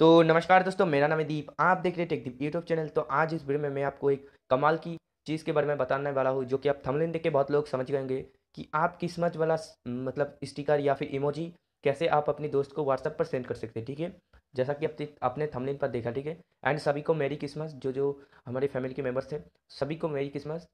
तो नमस्कार दोस्तों मेरा नाम है दीप आप देख रहे हैं टेकदीप यूट्यूब चैनल तो आज इस वीडियो में मैं आपको एक कमाल की चीज़ के बारे में बताने वाला हूँ जो कि आप थमलिन देख के बहुत लोग समझ गएंगे कि आप किस्मत वाला मतलब स्टिकर या फिर इमोजी कैसे आप अपने दोस्त को व्हाट्सअप पर सेंड कर सकते हैं ठीक है जैसा कि आपने अपने थमलिन पर देखा ठीक है एंड सभी को मेरी किस्मत जो जो हमारे फैमिली के मेम्बर्स हैं सभी को मेरी किस्मत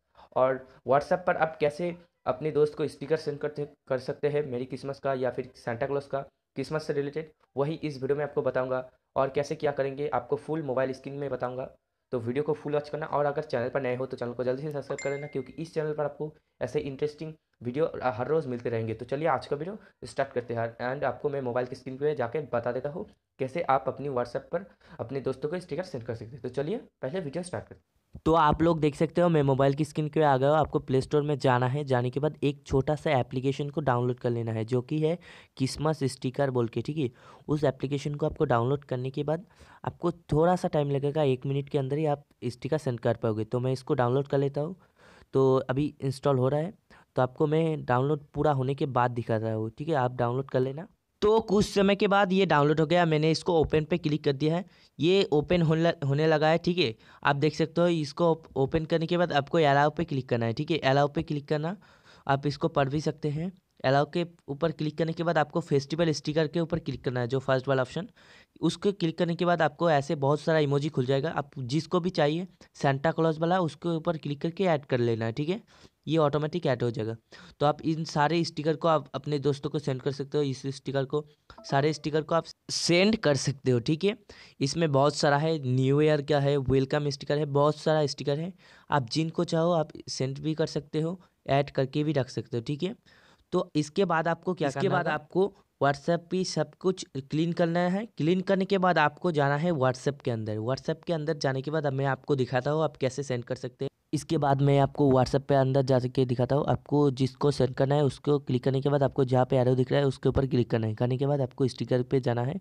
और व्हाट्सएप पर आप कैसे अपने दोस्त को स्टिकर सेंड करते कर सकते हैं मेरी क्रिसमस का या फिर सेंटा क्लॉस का क्रिसमस से रिलेटेड वही इस वीडियो में आपको बताऊंगा और कैसे क्या करेंगे आपको फुल मोबाइल स्क्रीन में बताऊंगा तो वीडियो को फुल वॉच करना और अगर चैनल पर नए हो तो चैनल को जल्दी से सब्सक्राइब कर लेना क्योंकि इस चैनल पर आपको ऐसे इंटरेस्टिंग वीडियो हर रोज़ मिलते रहेंगे तो चलिए आज का वीडियो स्टार्ट करते हैं एंड आपको मैं मोबाइल की स्क्रीन पर जाकर बता देता हूँ कैसे आप अपनी व्हाट्सएप पर अपने दोस्तों को स्टिकर सेंड कर सकते हैं तो चलिए पहले वीडियो स्टार्ट करते हैं तो आप लोग देख सकते हो मैं मोबाइल की स्क्रीन पे आ गया आपको प्ले स्टोर में जाना है जाने के बाद एक छोटा सा एप्लीकेशन को डाउनलोड कर लेना है जो कि है क्रिसमस स्टिकर बोल के ठीक है उस एप्लीकेशन को आपको डाउनलोड करने के बाद आपको थोड़ा सा टाइम लगेगा एक मिनट के अंदर ही आप स्टिकर सेंड कर पाओगे तो मैं इसको डाउनलोड कर लेता हूँ तो अभी इंस्टॉल हो रहा है तो आपको मैं डाउनलोड पूरा होने के बाद दिखा रहा हूँ ठीक है आप डाउनलोड कर लेना तो कुछ समय के बाद ये डाउनलोड हो गया मैंने इसको ओपन पे क्लिक कर दिया है ये ओपन होने लगा है ठीक है आप देख सकते हो इसको ओपन करने के बाद आपको अलाउ पे क्लिक करना है ठीक है अलाउ पे क्लिक करना आप इसको पढ़ भी सकते हैं अलाउ के ऊपर क्लिक करने के बाद आपको फेस्टिवल स्टिकर के ऊपर क्लिक करना है जो फर्स्ट वाला ऑप्शन उसको क्लिक करने के बाद आपको ऐसे बहुत सारा इमोजी खुल जाएगा आप जिसको भी चाहिए सेंटा क्लॉज वाला उसके ऊपर क्लिक करके ऐड कर लेना है ठीक है ये ऑटोमेटिक ऐड हो जाएगा तो आप इन सारे स्टिकर को आप अपने दोस्तों को सेंड कर सकते हो इस स्टिकर को सारे स्टिकर को आप सेंड कर सकते हो ठीक है इसमें बहुत सारा है न्यू ईयर का है वेलकम स्टिकर है बहुत सारा स्टिकर है आप जिनको चाहो आप सेंड भी कर सकते हो ऐड करके भी रख सकते हो ठीक है तो इसके बाद आपको क्या इसके बाद आपको व्हाट्सएप पे सब कुछ क्लीन करना है क्लीन करने के बाद आपको जाना है व्हाट्सएप के अंदर व्हाट्सएप के अंदर जाने के बाद मैं आपको दिखाता हूँ आप कैसे सेंड कर सकते हैं इसके बाद मैं आपको व्हाट्सएप पे अंदर जा सके दिखाता हूँ आपको जिसको सेंड करना है उसको क्लिक करने के बाद आपको जहाँ पे एरो दिख रहा है उसके ऊपर क्लिक करना है करने के बाद आपको स्टिकर पे जाना है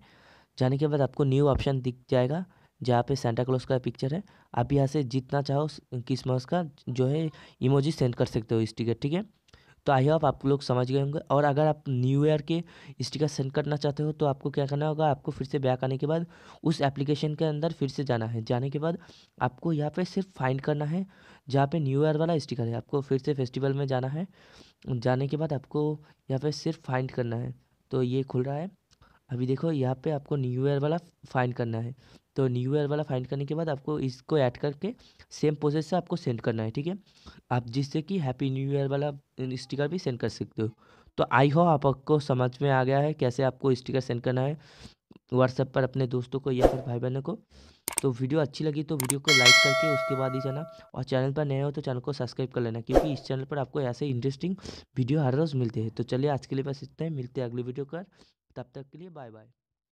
जाने के बाद आपको न्यू ऑप्शन दिख जाएगा जहाँ पे सेंटा क्लोज का पिक्चर है आप यहाँ से जितना चाहो क्रिसमस का जो है इमोजी सेंड कर सकते हो स्टिकर ठीक है तो आई होप आप लोग समझ गए होंगे और अगर आप न्यू ईयर के स्टिकर सेंड करना चाहते हो तो आपको क्या करना होगा आपको फिर से बैक आने के बाद उस एप्लीकेशन के अंदर फिर से जाना है जाने के बाद आपको यहाँ पे सिर्फ फाइंड करना है जहाँ पे न्यू ईयर वाला स्टिकर है आपको फिर से फेस्टिवल में जाना है जाने के बाद आपको यहाँ पर सिर्फ फाइंड करना है तो ये खुल रहा है अभी देखो यहाँ पे आपको न्यू ईयर वाला फाइंड करना है तो न्यू ईयर वाला फाइंड करने के बाद आपको इसको ऐड करके सेम प्रोसेस से आपको सेंड करना है ठीक है आप जिससे कि हैप्पी न्यू ईयर वाला स्टिकर भी सेंड कर सकते हो तो आई हो आपको समझ में आ गया है कैसे आपको स्टिकर सेंड करना है व्हाट्सएप पर अपने दोस्तों को या फिर भाई बहनों को तो वीडियो अच्छी लगी तो वीडियो को लाइक करके उसके बाद ही जाना और चैनल पर नए हो तो चैनल को सब्सक्राइब कर लेना क्योंकि इस चैनल पर आपको ऐसे इंटरेस्टिंग वीडियो हर रोज़ मिलते हैं तो चलिए आज के लिए बस इतना ही मिलते हैं अगली वीडियो कर तब तक के लिए बाय बाय